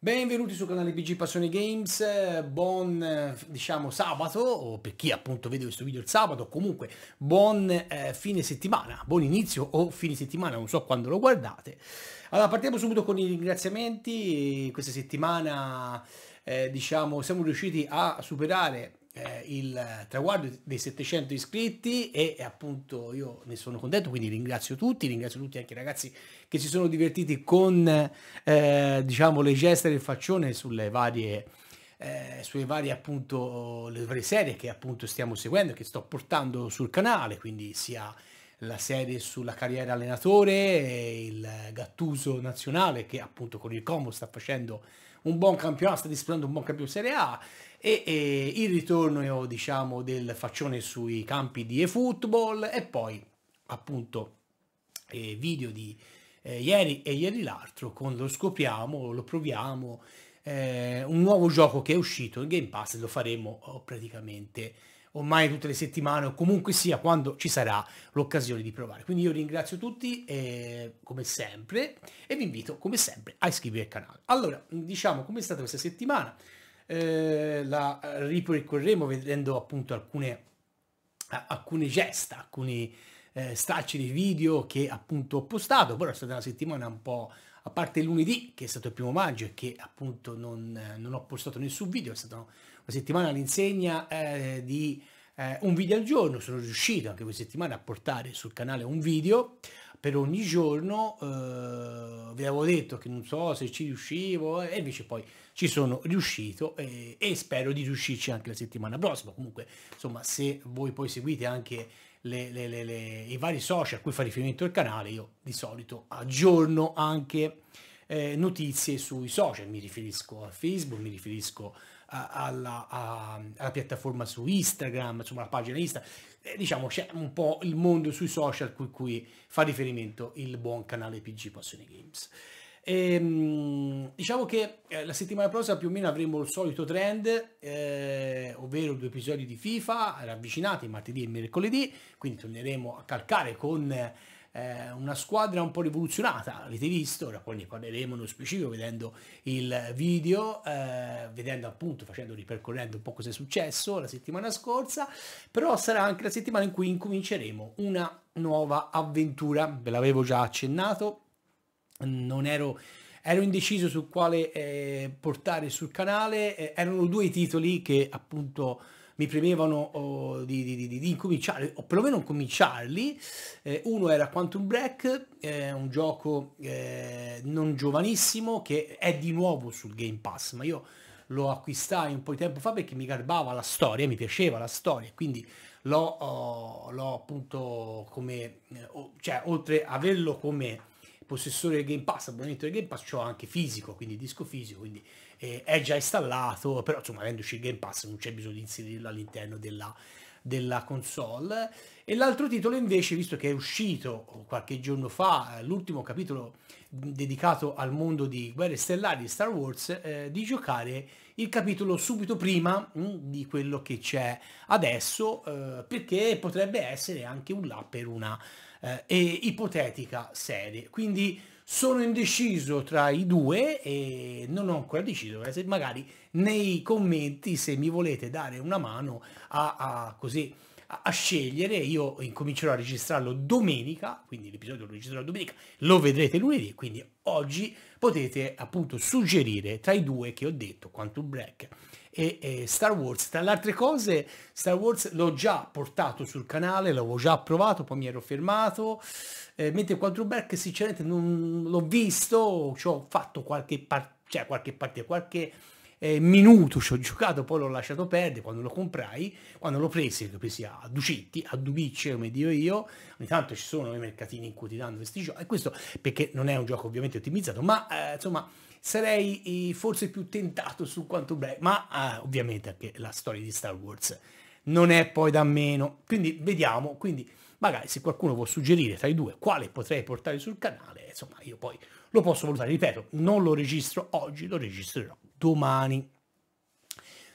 Benvenuti sul canale BG Passione Games, buon diciamo sabato, o per chi appunto vede questo video il sabato, comunque buon eh, fine settimana, buon inizio o fine settimana, non so quando lo guardate. Allora partiamo subito con i ringraziamenti, questa settimana eh, diciamo siamo riusciti a superare eh, il traguardo dei 700 iscritti e, e, appunto io ne sono contento, quindi ringrazio tutti, ringrazio tutti anche i ragazzi che si sono divertiti con eh, diciamo le geste del faccione sulle varie eh, sulle varie appunto le varie serie che appunto stiamo seguendo che sto portando sul canale quindi sia la serie sulla carriera allenatore il Gattuso nazionale che appunto con il Como sta facendo un buon campionato sta disputando un buon campionato Serie A e, e il ritorno diciamo, del faccione sui campi di eFootball e poi appunto eh, video di eh, ieri e ieri l'altro con lo scopriamo, lo proviamo, eh, un nuovo gioco che è uscito in Game Pass lo faremo oh, praticamente ormai tutte le settimane o comunque sia quando ci sarà l'occasione di provare. Quindi io ringrazio tutti eh, come sempre e vi invito come sempre a iscrivervi al canale. Allora, diciamo com'è stata questa settimana. Eh, la ripercorremo vedendo appunto alcune, alcune gesta, alcuni eh, stracci di video che appunto ho postato, però è stata una settimana un po' a parte lunedì che è stato il primo maggio e che appunto non, eh, non, ho postato nessun video, è stata una settimana all'insegna eh, di eh, un video al giorno, sono riuscito anche questa settimana a portare sul canale un video per ogni giorno, eh, vi avevo detto che non so se ci riuscivo eh, e invece poi ci sono riuscito e, e spero di riuscirci anche la settimana prossima. Comunque, insomma, se voi poi seguite anche le, le, le, i vari social a cui fa riferimento il canale, io di solito aggiorno anche eh, notizie sui social, mi riferisco a Facebook, mi riferisco a, alla, alla piattaforma su Instagram, insomma la pagina Instagram, eh, diciamo c'è un po' il mondo sui social cui, cui fa riferimento il buon canale PG Passione Games. E, ehm, diciamo che eh, la settimana prossima più o meno avremo il solito trend, eh, ovvero due episodi di FIFA ravvicinati martedì e mercoledì, quindi torneremo a calcare con eh, una squadra un po' rivoluzionata, avete visto, ora poi ne parleremo nello specifico vedendo il video, eh, vedendo appunto, facendo ripercorrendo un po' cosa è successo la settimana scorsa, però sarà anche la settimana in cui incominceremo una nuova avventura, ve l'avevo già accennato, non ero ero indeciso su quale eh, portare sul canale, eh, erano due titoli che appunto mi premevano oh, di, di, di, di, incominciare, o perlomeno cominciarli. Eh, uno era Quantum Break, eh, un gioco eh, non giovanissimo che è di nuovo sul Game Pass, ma io lo acquistai un po' di tempo fa perché mi garbava la storia, mi piaceva la storia, quindi l'ho, oh, l'ho appunto come, oh, cioè oltre a averlo come possessore del Game Pass, abbonamento del Game Pass, ho anche fisico, quindi disco fisico, quindi eh, è già installato, però insomma avendoci il Game Pass non c'è bisogno di inserirlo all'interno della, della console. E l'altro titolo invece, visto che è uscito qualche giorno fa, eh, l'ultimo capitolo dedicato al mondo di Guerre Stellari di Star Wars, eh, di giocare il capitolo subito prima mh, mm, di quello che c'è adesso, eh, perché potrebbe essere anche un là per una eh, ipotetica serie. Quindi sono indeciso tra i due e non ho ancora deciso, eh, se magari nei commenti se mi volete dare una mano a, a così a scegliere. Io incomincerò a registrarlo domenica, quindi l'episodio lo registrerò domenica, lo vedrete lunedì, quindi oggi potete appunto suggerire tra i due che ho detto, Quantum Break e, e Star Wars. Tra le altre cose, Star Wars l'ho già portato sul canale, l'avevo già provato, poi mi ero fermato, eh, mentre quarterback sinceramente non l'ho visto, ci ho fatto qualche, par- cioè, qualche partita, qualche eh, minuto ci ho giocato, poi l'ho lasciato perdere quando lo comprai, quando l'ho preso, l'ho presi a Ducetti, a dubicce come dio io, ogni tanto ci sono i mercatini in cui ti danno questi giochi, e questo perché non è un gioco ovviamente ottimizzato, ma eh, insomma sarei eh, forse più tentato su quanto Black, ma eh, ovviamente anche la storia di Star Wars non è poi da meno, quindi vediamo, quindi Magari se qualcuno vuol suggerire tra i due quale potrei portare sul canale, insomma io poi lo posso valutare. Ripeto, non lo registro oggi, lo registrerò domani.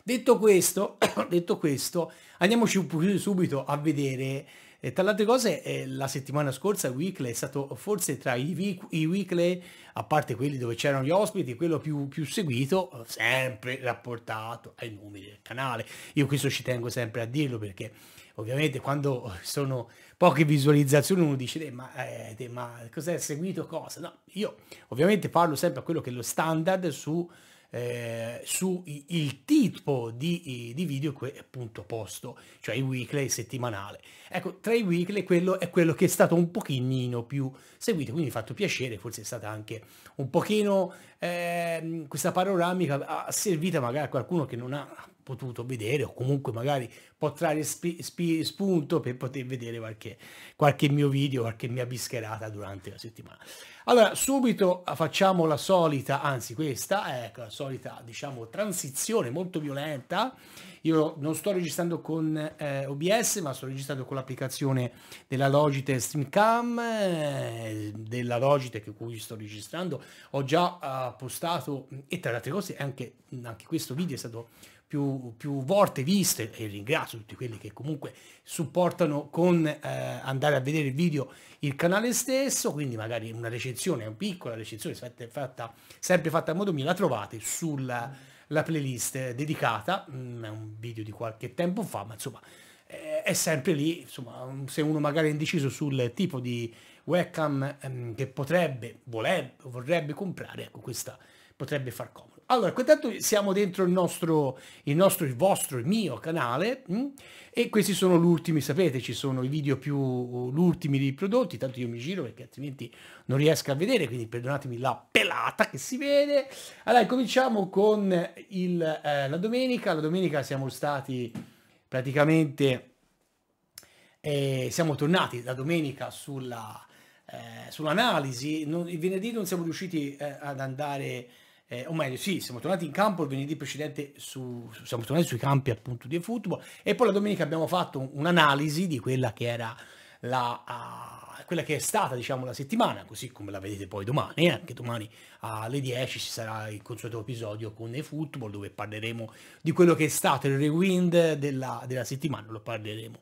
Detto questo, detto questo andiamoci subito a vedere e eh, tra le altre cose, eh, la settimana scorsa Weekly è stato forse tra i, i Weekly, a parte quelli dove c'erano gli ospiti, quello più, più, seguito, sempre rapportato ai numeri del canale. Io questo ci tengo sempre a dirlo perché ovviamente quando sono poche visualizzazioni, uno dice, eh, ma, eh, ma cos'è seguito cosa? No, io ovviamente parlo sempre a quello che è lo standard su, eh, su il tipo di, di video che è appunto posto, cioè i weekly e settimanale. Ecco, tra i weekly quello è quello che è stato un pochino più seguito, quindi mi ha fatto piacere, forse è stata anche un pochino eh, questa panoramica servita magari a qualcuno che non ha potuto vedere o comunque magari può trarre spunto per poter vedere qualche, qualche mio video, qualche mia bischerata durante la settimana. Allora, subito facciamo la solita, anzi questa ecco, la solita, diciamo, transizione molto violenta. Io non sto registrando con eh, OBS, ma sto registrando con l'applicazione della Logitech Streamcam, eh, della Logitech con cui sto registrando. Ho già eh, postato, e tra le altre cose, anche, anche questo video è stato più, più volte viste e ringrazio tutti quelli che comunque supportano con eh, andare a vedere il video il canale stesso, quindi magari una recensione, una piccola recensione fatta, sempre fatta a modo mio, la trovate sulla playlist dedicata, mm, è un video di qualche tempo fa, ma insomma eh, è sempre lì, insomma se uno magari è indeciso sul tipo di webcam ehm, che potrebbe, volerebbe, vorrebbe comprare, ecco questa potrebbe far comodo. Allora, intanto siamo dentro il nostro, il nostro, il vostro, il mio canale mm? e questi sono gli ultimi, sapete, ci sono i video più, gli ultimi dei prodotti, tanto io mi giro perché altrimenti non riesco a vedere, quindi perdonatemi la pelata che si vede. Allora, cominciamo con il, eh, la domenica, la domenica siamo stati praticamente, eh, siamo tornati la domenica sulla... Eh, sull'analisi, il venerdì non siamo riusciti eh, ad andare eh, o meglio, sì, siamo tornati in campo il venerdì precedente, su, siamo tornati sui campi appunto di football e poi la domenica abbiamo fatto un'analisi di quella che era la, uh, quella che è stata diciamo la settimana, così come la vedete poi domani, eh. anche domani alle 10 ci sarà il consueto episodio con il football dove parleremo di quello che è stato il rewind della, della settimana, lo parleremo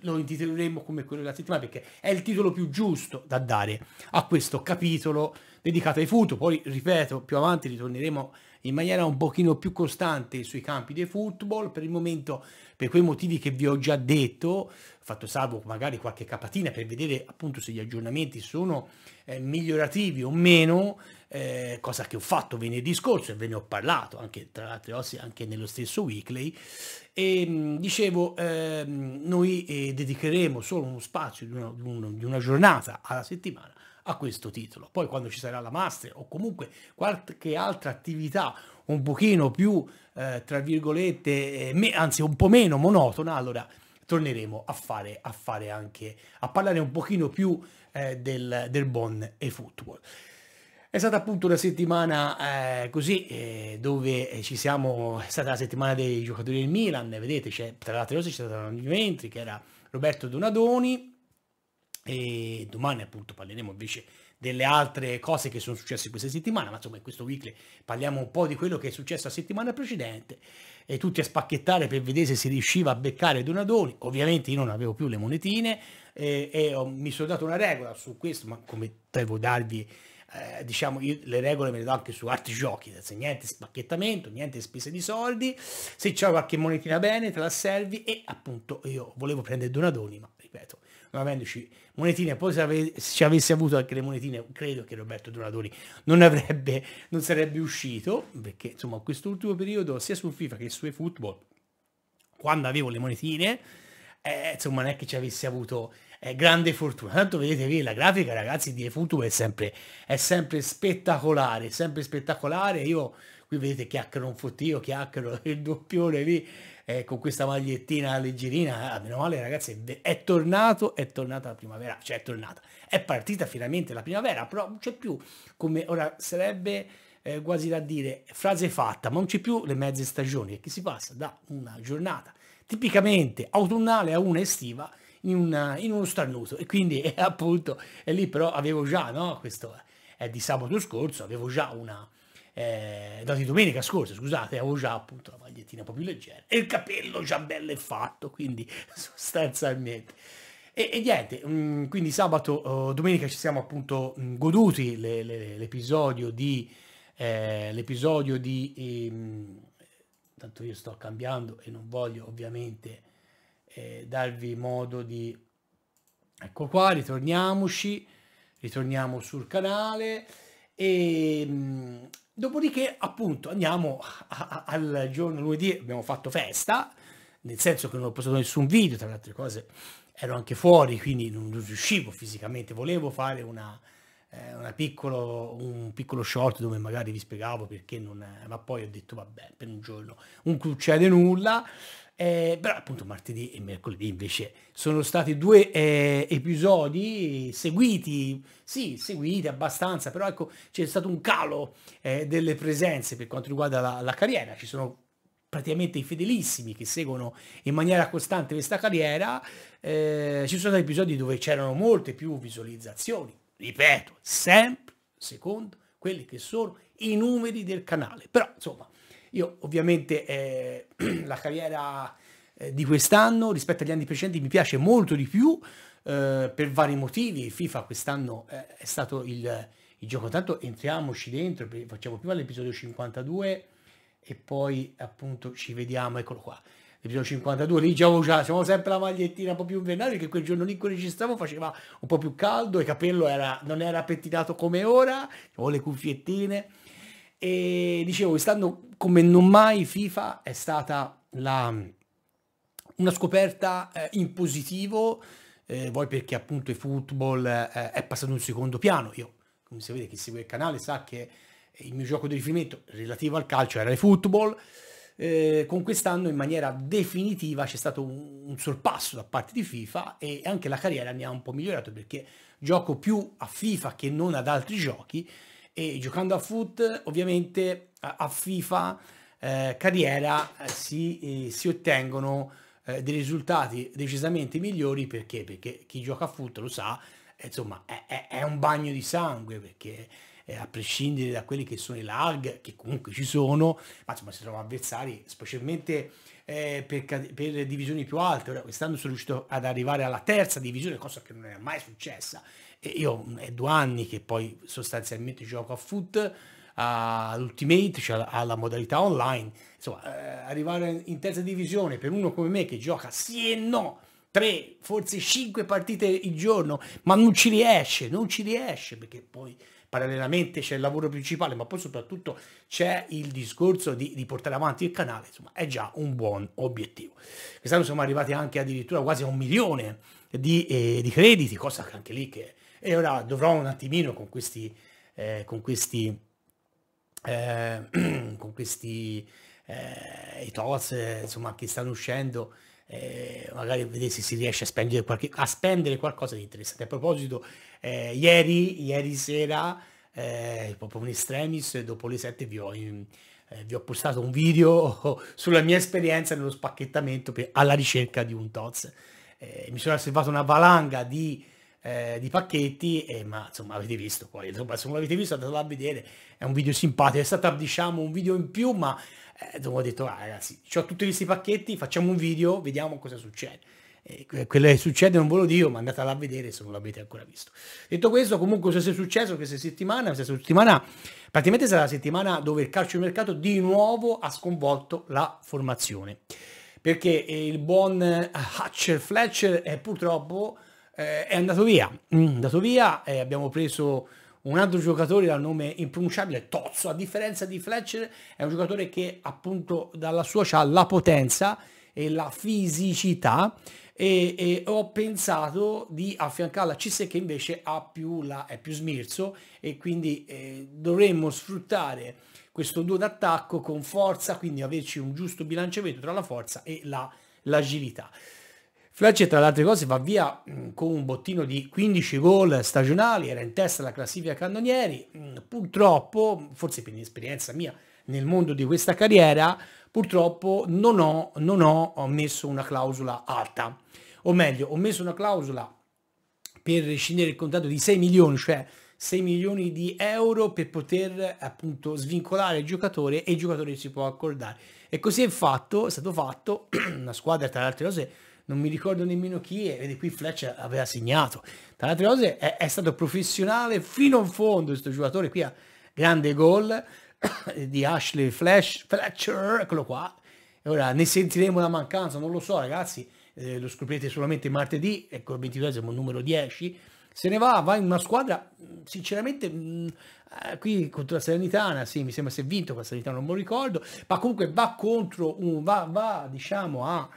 lo, intitoleremo come quello della settimana perché è il titolo più giusto da dare a questo capitolo dedicato ai foot. Poi, ripeto, più avanti ritorneremo in maniera un pochino più costante sui campi di football. Per il momento, per quei motivi che vi ho già detto, fatto salvo magari qualche capatina per vedere appunto se gli aggiornamenti sono eh, migliorativi o meno, eh, cosa che ho fatto venerdì scorso e ve ne ho parlato anche tra l'altro anche nello stesso weekly e mm, dicevo, ehm, noi eh, dedicheremo solo uno spazio di una, di una giornata alla settimana a questo titolo. Poi quando ci sarà la master o comunque qualche altra attività un pochino più, eh, tra virgolette, eh, me, anzi un po' meno monotona, allora torneremo a fare, a fare anche, a parlare un pochino più eh, del, del Bonn e football. È stata appunto una settimana eh, così eh, dove eh, ci siamo, è stata la settimana dei giocatori del Milan, vedete, c'è, tra l'altro c'è stato un Juventus che era Roberto Donadoni e domani appunto parleremo invece delle altre cose che sono successe questa settimana, ma insomma in questo weekly parliamo un po' di quello che è successo la settimana precedente e tutti a spacchettare per vedere se si riusciva a beccare Donadoni, ovviamente io non avevo più le monetine eh, e ho, mi sono dato una regola su questo, ma come devo darvi eh, diciamo, io le regole me le do anche su altri giochi, se niente spacchettamento, niente spese di soldi, se c'è qualche monetina bene te la servi e appunto io volevo prendere Donadoni, ma ripeto, non avendoci monetine, poi se, ave se, ci avessi avuto anche le monetine, credo che Roberto Donadoni non avrebbe, non sarebbe uscito, perché insomma quest'ultimo periodo sia sul FIFA che su eFootball, quando avevo le monetine, eh, insomma non è che ci avessi avuto eh, grande fortuna. Tanto vedete qui la grafica, ragazzi, di Futuro è sempre, è sempre spettacolare, sempre spettacolare. Io qui vedete chiacchiero un fottio, chiacchiero il doppione lì eh, con questa magliettina leggerina. A ah, meno male, ragazzi, è tornato, è tornata la primavera, cioè è tornata. È partita finalmente la primavera, però non c'è più come ora sarebbe... Eh, quasi da dire frase fatta, ma non c'è più le mezze stagioni, che si passa da una giornata tipicamente autunnale a una estiva in, una, in uno starnuto e quindi eh, appunto è lì però avevo già, no, questo è eh, di sabato scorso, avevo già una, eh, no, di domenica scorsa, scusate, avevo già appunto la magliettina un po' più leggera e il capello già bello e fatto, quindi sostanzialmente. E, e niente, mh, mm, quindi sabato, uh, domenica ci siamo appunto mh, mm, goduti le, le, l'episodio di... Eh, l'episodio di... Ehm, tanto io sto cambiando e non voglio ovviamente eh, darvi modo di... Ecco qua, ritorniamoci, ritorniamo sul canale e mh, mm, dopodiché appunto andiamo a, a, al giorno lunedì, abbiamo fatto festa, nel senso che non ho postato nessun video, tra le altre cose ero anche fuori, quindi non riuscivo fisicamente, volevo fare una, eh, piccolo, un piccolo short dove magari vi spiegavo perché non... È, ma poi ho detto vabbè, per un giorno non succede nulla. Eh, però appunto martedì e mercoledì invece sono stati due eh, episodi seguiti, sì, seguiti abbastanza, però ecco c'è stato un calo eh, delle presenze per quanto riguarda la, la carriera, ci sono praticamente i fedelissimi che seguono in maniera costante questa carriera, eh, ci sono stati episodi dove c'erano molte più visualizzazioni, ripeto, sempre secondo quelli che sono i numeri del canale. Però, insomma, io ovviamente eh, la carriera eh, di quest'anno rispetto agli anni precedenti mi piace molto di più eh, per vari motivi. FIFA quest'anno eh, è stato il, il, gioco, tanto entriamoci dentro, facciamo prima l'episodio 52 e poi appunto ci vediamo, eccolo qua l'episodio 52, lì già, già siamo sempre la magliettina un po' più invernale perché quel giorno lì in cui registravo faceva un po' più caldo, il capello era, non era pettinato come ora, avevo le cuffiettine e dicevo, quest'anno come non mai FIFA è stata la, una scoperta eh, in positivo, eh, voi perché appunto il football eh, è passato in un secondo piano, io come sapete chi segue il canale sa che il mio gioco di riferimento relativo al calcio era il football, eh, con quest'anno in maniera definitiva c'è stato un, un, sorpasso da parte di FIFA e anche la carriera mi ha un po' migliorato perché gioco più a FIFA che non ad altri giochi e giocando a foot ovviamente a, a FIFA eh, carriera eh, si, eh, si ottengono eh, dei risultati decisamente migliori perché, perché chi gioca a foot lo sa eh, insomma è, è, è un bagno di sangue perché eh, a prescindere da quelli che sono i lag, che comunque ci sono, ma insomma si trovano avversari, specialmente eh, per, per, divisioni più alte. Ora quest'anno sono riuscito ad arrivare alla terza divisione, cosa che non è mai successa. E io mm, è due anni che poi sostanzialmente gioco a foot, all'Ultimate, cioè alla modalità online. Insomma, eh, arrivare in terza divisione per uno come me che gioca sì e no, Tre, forse cinque partite il giorno, ma non ci riesce, non ci riesce perché poi parallelamente c'è il lavoro principale, ma poi soprattutto c'è il discorso di, di, portare avanti il canale, insomma è già un buon obiettivo. Quest'anno siamo arrivati anche addirittura quasi a un milione di, eh, di crediti, cosa che anche lì che... E ora dovrò un attimino con questi... Eh, con questi... Eh, con questi... Eh, i TOS, insomma, che stanno uscendo eh, magari vedere se si riesce a spendere, qualche, a spendere qualcosa di interessante. A proposito, eh, ieri, ieri sera, eh, proprio un estremis, dopo le 7 vi ho, in, eh, vi ho postato un video sulla mia esperienza nello spacchettamento per, alla ricerca di un TOZ. Eh, mi sono osservato una valanga di eh, di pacchetti, e, ma insomma avete visto poi, insomma se non l'avete visto andatelo a vedere, è un video simpatico, è stato diciamo un video in più, ma eh, ho detto ah, ragazzi, ho tutti questi pacchetti, facciamo un video, vediamo cosa succede. Eh, quello che succede non ve lo dico, ma andatela a vedere se non l'avete ancora visto. Detto questo, comunque cosa è successo questa settimana? Questa settimana praticamente sarà la settimana dove il calcio di mercato di nuovo ha sconvolto la formazione. Perché eh, il buon eh, Hatcher Fletcher è purtroppo eh, è andato via, mm, è andato via e eh, abbiamo preso un altro giocatore dal nome impronunciabile, Tozzo, a differenza di Fletcher, è un giocatore che appunto dalla sua ha la potenza e la fisicità e, e, ho pensato di affiancarla a Cisse che invece ha più la, è più smirso e quindi eh, dovremmo sfruttare questo duo d'attacco con forza, quindi averci un giusto bilanciamento tra la forza e la, l'agilità. Fletcher, tra le altre cose, va via mm, con un bottino di 15 gol stagionali, era in testa alla classifica cannonieri. Mm, purtroppo, forse per l'esperienza mia nel mondo di questa carriera, purtroppo non ho, non ho messo una clausola alta. O meglio, ho messo una clausola per rescindere il contatto di 6 milioni, cioè 6 milioni di euro per poter appunto svincolare il giocatore e il giocatore si può accordare. E così è fatto, è stato fatto, una squadra tra le altre cose non mi ricordo nemmeno chi è, vedi qui Fletcher aveva segnato. Tra le altre cose è, è stato professionale fino in fondo questo giocatore qui ha grande gol di Ashley Flash, Fletcher, eccolo qua. E ora ne sentiremo la mancanza, non lo so ragazzi, eh, lo scoprirete solamente martedì, ecco il 22 numero 10. Se ne va, va in una squadra, sinceramente, mh, eh, qui contro la Salernitana, sì, mi sembra si è vinto con la Salernitana, non me lo ricordo, ma comunque va contro, un, va, va diciamo a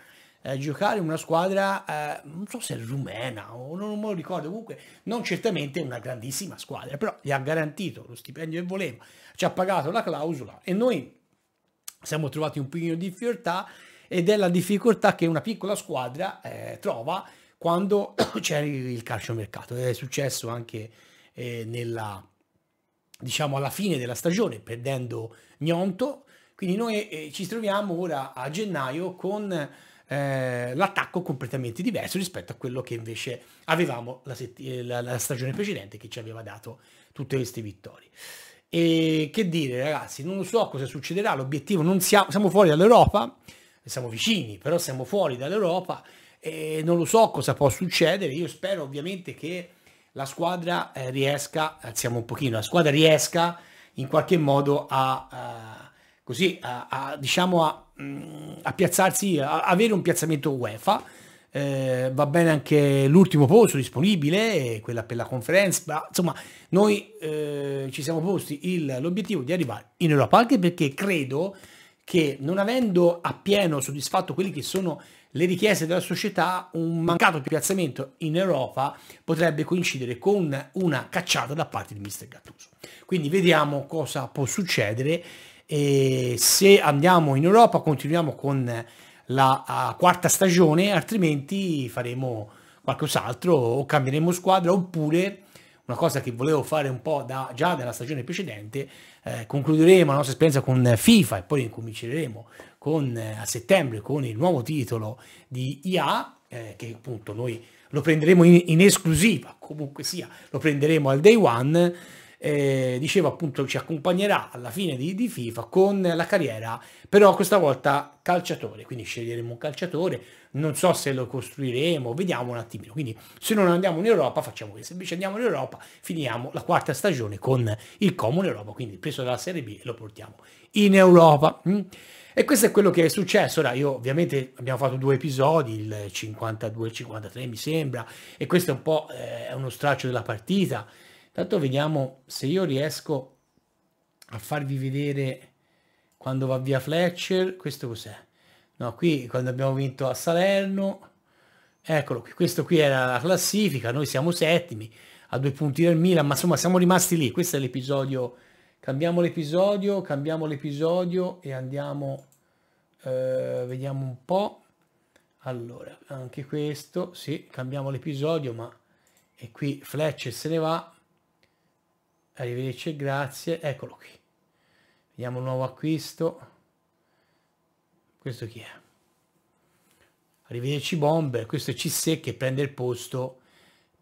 eh, giocare in una squadra, eh, non so se rumena o non, me lo ricordo, comunque non certamente una grandissima squadra, però gli ha garantito lo stipendio che voleva, ci ha pagato la clausola e noi siamo trovati un pochino di difficoltà ed è la difficoltà che una piccola squadra eh, trova quando c'è il calciomercato. È successo anche eh, nella, diciamo, alla fine della stagione, perdendo Gnonto. Quindi noi eh, ci troviamo ora a gennaio con eh, l'attacco completamente diverso rispetto a quello che invece avevamo la, eh, la, la stagione precedente che ci aveva dato tutte queste vittorie. E che dire ragazzi, non so cosa succederà, l'obiettivo non siamo, siamo fuori dall'Europa, siamo vicini, però siamo fuori dall'Europa e non lo so cosa può succedere, io spero ovviamente che la squadra eh, riesca, alziamo un pochino, la squadra riesca in qualche modo a, a eh, così, a, a, diciamo a a piazzarsi, a avere un piazzamento UEFA. Eh, va bene anche l'ultimo posto disponibile, quella per la conferenza, ma, insomma noi eh, ci siamo posti l'obiettivo di arrivare in Europa, anche perché credo che non avendo appieno soddisfatto quelle che sono le richieste della società, un mancato piazzamento in Europa potrebbe coincidere con una cacciata da parte di Mr. Gattuso. Quindi vediamo cosa può succedere e se andiamo in Europa continuiamo con la quarta stagione, altrimenti faremo qualcos'altro o cambieremo squadra oppure una cosa che volevo fare un po' da, già dalla stagione precedente, eh, concluderemo la nostra esperienza con FIFA e poi incominceremo con, eh, a settembre con il nuovo titolo di IA, eh, che appunto noi lo prenderemo in, in, esclusiva, comunque sia, lo prenderemo al day one eh, dicevo appunto ci accompagnerà alla fine di, di, FIFA con la carriera, però questa volta calciatore, quindi sceglieremo un calciatore, non so se lo costruiremo, vediamo un attimino, quindi se non andiamo in Europa facciamo questo, se invece andiamo in Europa finiamo la quarta stagione con il Comune Europa, quindi preso dalla Serie B lo portiamo in Europa. Mm? E questo è quello che è successo. Ora, io ovviamente abbiamo fatto due episodi, il 52 e il 53 mi sembra, e questo è un po' eh, uno straccio della partita. Tanto vediamo se io riesco a farvi vedere quando va via Fletcher, questo cos'è? No, qui quando abbiamo vinto a Salerno, eccolo qui, questo qui era la classifica, noi siamo settimi, a due punti del Milan, ma insomma siamo rimasti lì, questo è l'episodio, cambiamo l'episodio, cambiamo l'episodio e andiamo, eh, vediamo un po', allora, anche questo, sì, cambiamo l'episodio, ma e qui Fletcher se ne va, arrivederci e grazie, eccolo qui. Vediamo un nuovo acquisto. Questo chi è? Arrivederci Bomber, questo è C6 che prende il posto,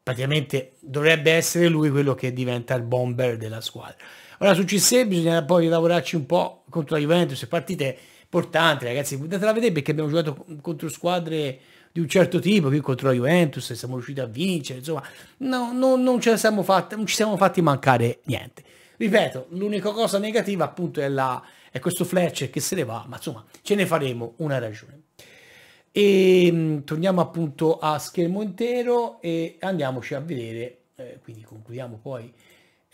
praticamente dovrebbe essere lui quello che diventa il Bomber della squadra. Ora su C6 bisognerà poi lavorarci un po' contro la Juventus, partite importanti ragazzi, andatela a vedere perché abbiamo giocato contro squadre di un certo tipo, qui contro la Juventus siamo riusciti a vincere, insomma, no, no, non, ce la siamo fatta, non ci siamo fatti mancare niente. Ripeto, l'unica cosa negativa appunto è, la, è questo Fletcher che se ne va, ma insomma ce ne faremo una ragione. E ehm, torniamo appunto a schermo intero e andiamoci a vedere, eh, quindi concludiamo poi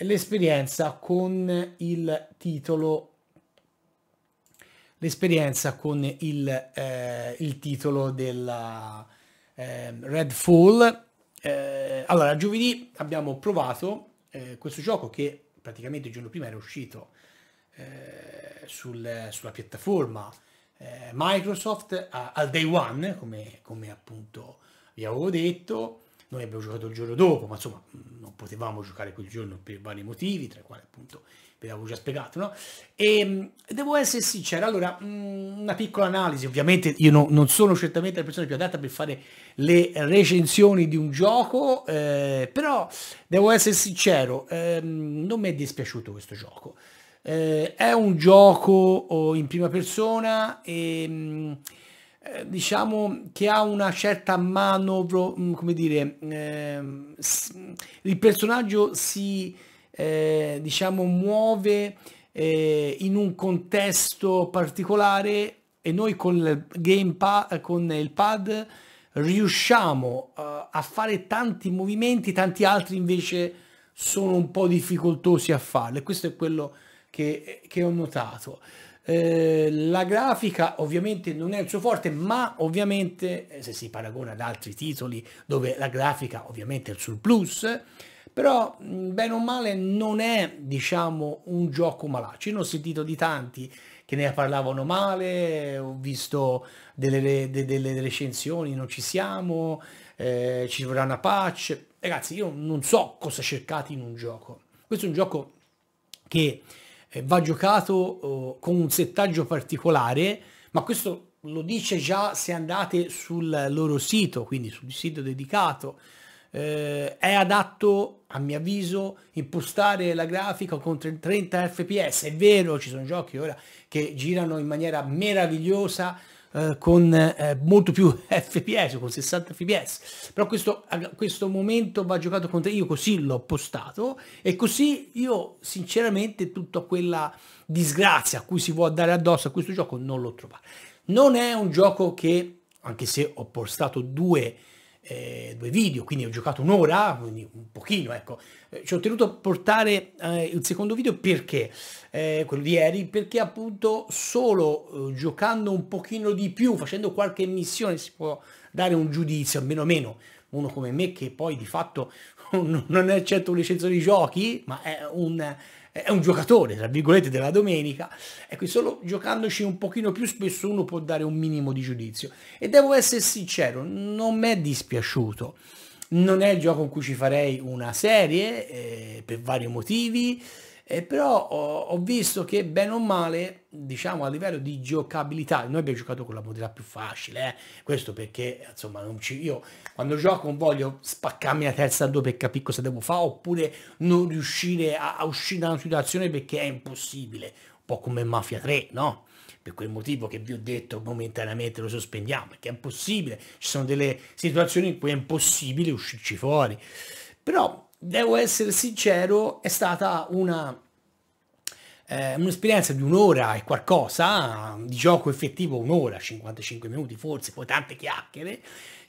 l'esperienza con il titolo l'esperienza con il, eh, il titolo della eh, Redfall. Eh, allora, giovedì abbiamo provato eh, questo gioco che praticamente il giorno prima era uscito eh, sul, sulla piattaforma eh, Microsoft a, al day one, come, come appunto vi avevo detto noi abbiamo giocato il giorno dopo, ma insomma non potevamo giocare quel giorno per vari motivi, tra i quali appunto vi avevo già spiegato, no? E ehm, devo essere sincero, allora una piccola analisi, ovviamente io no, non sono certamente la persona più adatta per fare le recensioni di un gioco, eh, però devo essere sincero, eh, non mi è dispiaciuto questo gioco. Eh, è un gioco oh, in prima persona e eh, diciamo che ha una certa manovra, mm, come dire, eh, il personaggio si eh, diciamo muove eh, in un contesto particolare e noi con il gamepad, con il pad riusciamo eh, a fare tanti movimenti, tanti altri invece sono un po' difficoltosi a farli. Questo è quello che, che ho notato. Eh, la grafica ovviamente non è il suo forte, ma ovviamente eh, se si paragona ad altri titoli dove la grafica ovviamente è il surplus, però bene o male non è diciamo un gioco malaccio. Io ho sentito di tanti che ne parlavano male, ho visto delle, de, delle recensioni, non ci siamo, eh, ci vorrà una patch. Ragazzi, io non so cosa cercate in un gioco. Questo è un gioco che eh, va giocato oh, con un settaggio particolare, ma questo lo dice già se andate sul loro sito, quindi sul sito dedicato. Eh, è adatto, a mio avviso, impostare la grafica con 30 fps. È vero, ci sono giochi ora che girano in maniera meravigliosa eh, con eh, molto più fps, con 60 fps, però questo, eh, questo momento va giocato contro io così l'ho postato e così io sinceramente tutta quella disgrazia a cui si può dare addosso a questo gioco non l'ho trovata. Non è un gioco che, anche se ho postato due eh, due video, quindi ho giocato un'ora, quindi un pochino, ecco. Eh, ci ho tenuto a portare eh, il secondo video perché, eh, quello di ieri, perché appunto solo eh, giocando un pochino di più, facendo qualche missione, si può dare un giudizio, almeno meno uno come me che poi di fatto non è certo un licenzio di giochi, ma è un è un giocatore, tra virgolette, della domenica, ecco, solo giocandoci un pochino più spesso uno può dare un minimo di giudizio. E devo essere sincero, non mi è dispiaciuto. Non è il gioco in cui ci farei una serie, eh, per vari motivi, eh, però ho, ho, visto che bene o male, diciamo a livello di giocabilità, noi abbiamo giocato con la modalità più facile, eh? questo perché insomma non ci, io quando gioco non voglio spaccarmi la testa a due per capire cosa devo fare oppure non riuscire a, a uscire da una situazione perché è impossibile, un po' come Mafia 3, no? per quel motivo che vi ho detto momentaneamente lo sospendiamo, perché è impossibile, ci sono delle situazioni in cui è impossibile uscirci fuori. Però devo essere sincero, è stata una eh, un'esperienza di un'ora e qualcosa, di gioco effettivo un'ora, 55 minuti forse, poi tante chiacchiere,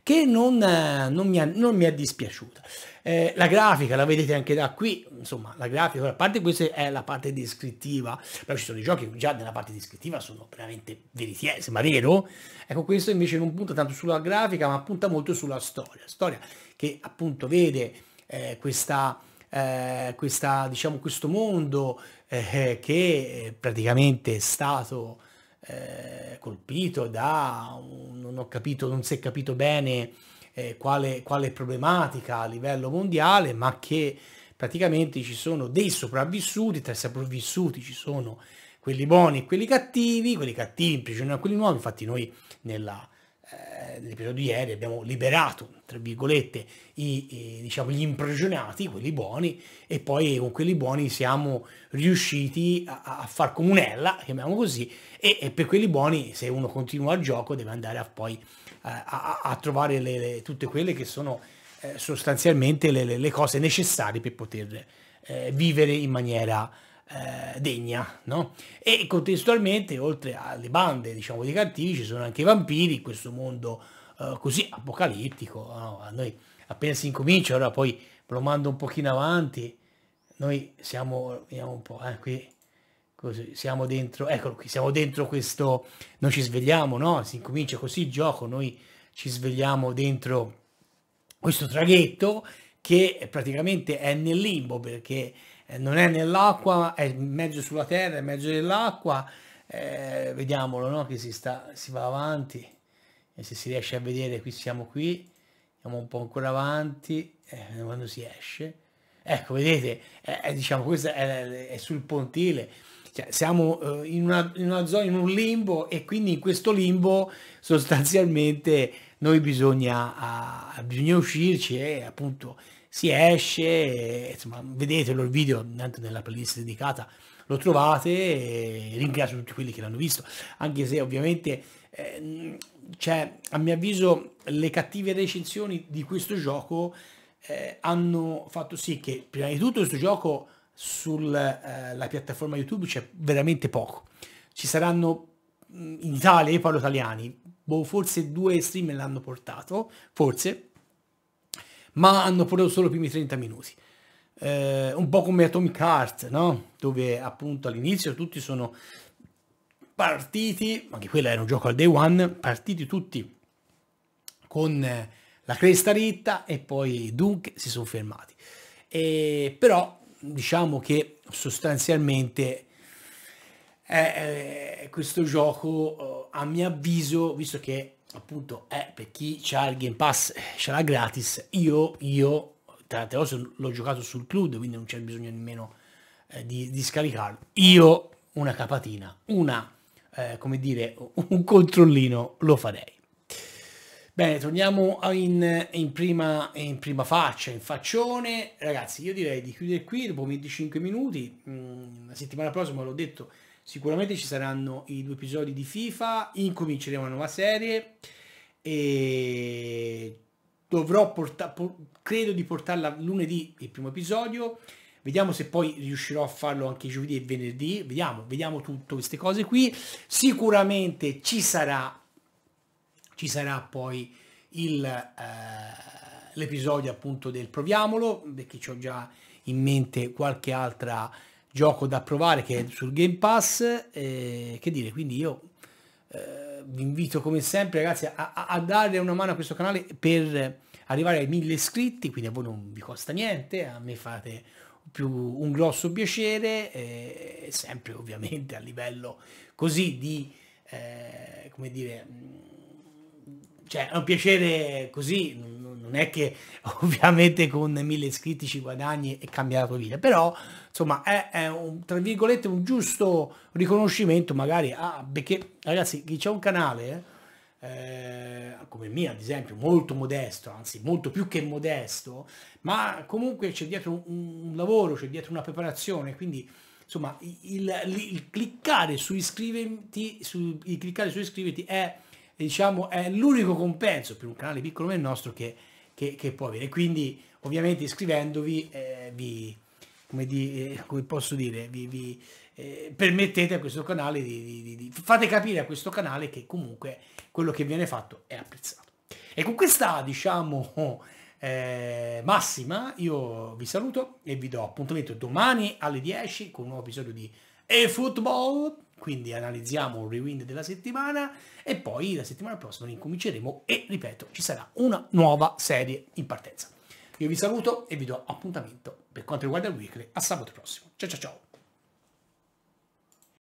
che non, eh, non, mi, ha, non mi, è dispiaciuta. Eh, la grafica la vedete anche da qui, insomma la grafica, a parte questa è la parte descrittiva, però ci sono dei giochi che già nella parte descrittiva sono veramente veritieri, sembra vero? Ecco questo invece non punta tanto sulla grafica ma punta molto sulla storia, storia che appunto vede eh, questa, eh, questa, diciamo, questo mondo eh, eh che praticamente è stato eh, colpito da, non ho capito, non si è capito bene eh, quale, quale problematica a livello mondiale, ma che praticamente ci sono dei sopravvissuti, tra i sopravvissuti ci sono quelli buoni e quelli cattivi, quelli cattivi imprigionano quelli nuovi, infatti noi nella, eh, nell'episodio di ieri abbiamo liberato, tra virgolette, i, i, diciamo, gli imprigionati, quelli buoni, e poi con quelli buoni siamo riusciti a, a far comunella, chiamiamo così, e, e, per quelli buoni se uno continua il gioco deve andare a, poi eh, a, a, a trovare le, le, tutte quelle che sono eh, sostanzialmente le, le, cose necessarie per poter eh, vivere in maniera eh, degna, no? E contestualmente, oltre alle bande, diciamo, di cattivi, ci sono anche i vampiri, in questo mondo eh, così apocalittico, no? a noi appena si incomincia, ora poi lo mando un pochino avanti, noi siamo, vediamo un po', eh, qui, così, siamo dentro, eccolo qui, siamo dentro questo, noi ci svegliamo, no? Si incomincia così il gioco, noi ci svegliamo dentro questo traghetto che praticamente è nel limbo perché eh, non è nell'acqua, è in mezzo sulla terra, è in mezzo nell'acqua, eh, vediamolo no? che si, sta, si va avanti e se si riesce a vedere qui siamo qui, andiamo un po' ancora avanti eh, quando si esce. Ecco, vedete, eh, eh, diciamo questo è, è sul pontile, cioè, siamo in una, in una zona, in un limbo e quindi in questo limbo sostanzialmente noi bisogna, a, ah, bisogna uscirci e appunto si esce, insomma, vedetelo il video nella playlist dedicata, lo trovate e ringrazio tutti quelli che l'hanno visto, anche se ovviamente eh, cioè, a mio avviso le cattive recensioni di questo gioco eh, hanno fatto sì che prima di tutto questo gioco sulla eh, piattaforma YouTube c'è veramente poco. Ci saranno mm, in Italia, io parlo italiani, boh, forse due stream l'hanno portato, forse, ma hanno pure solo i primi 30 minuti. Eh, un po' come Atomic Heart, no? dove appunto all'inizio tutti sono partiti, anche quello era un gioco al day one, partiti tutti con eh, la cresta ritta e poi dunque si sono fermati. E, però diciamo che sostanzialmente eh, eh questo gioco eh, a mio avviso, visto che appunto è eh, per chi ha il Game Pass eh, ce l'ha gratis, io, io tra le cose l'ho giocato sul cloud, quindi non c'è bisogno nemmeno eh, di, di, scaricarlo. Io una capatina, una, eh, come dire, un controllino lo farei. Bene, torniamo in, in, prima, in prima faccia, in faccione. Ragazzi, io direi di chiudere qui dopo 25 minuti. Mm, la settimana prossima, l'ho detto, Sicuramente ci saranno i due episodi di FIFA, incominceremo una nuova serie e dovrò portare, credo di portarla lunedì il primo episodio, vediamo se poi riuscirò a farlo anche giovedì e venerdì, vediamo, vediamo tutte queste cose qui, sicuramente ci sarà, ci sarà poi il, eh, l'episodio appunto del proviamolo, perché ho già in mente qualche altra gioco da provare che è sul Game Pass. Eh, che dire, quindi io eh, vi invito come sempre ragazzi a, a, dare una mano a questo canale per arrivare ai mille iscritti, quindi a voi non vi costa niente, a me fate più un grosso piacere, eh, sempre ovviamente a livello così di, eh, come dire cioè, è un piacere così, non è che ovviamente con mille iscritti ci guadagni e cambia la tua vita, però insomma è, è un, tra virgolette un giusto riconoscimento magari a, perché ragazzi chi c'è un canale eh, come il mio ad esempio molto modesto, anzi molto più che modesto, ma comunque c'è dietro un, un lavoro, c'è dietro una preparazione, quindi insomma il, il, il cliccare su iscriverti, su, cliccare su iscriverti è diciamo, è l'unico compenso per un canale piccolo come il nostro che, che, che può avere. Quindi ovviamente iscrivendovi eh, vi, come, di, eh, come, posso dire, vi, vi eh, permettete a questo canale di, di, di, fate capire a questo canale che comunque quello che viene fatto è apprezzato. E con questa, diciamo, eh, massima io vi saluto e vi do appuntamento domani alle 10 con un nuovo episodio di E-Football quindi analizziamo un rewind della settimana e poi la settimana prossima rincominceremo e ripeto ci sarà una nuova serie in partenza. Io vi saluto e vi do appuntamento per quanto riguarda il weekly a sabato prossimo. Ciao ciao ciao!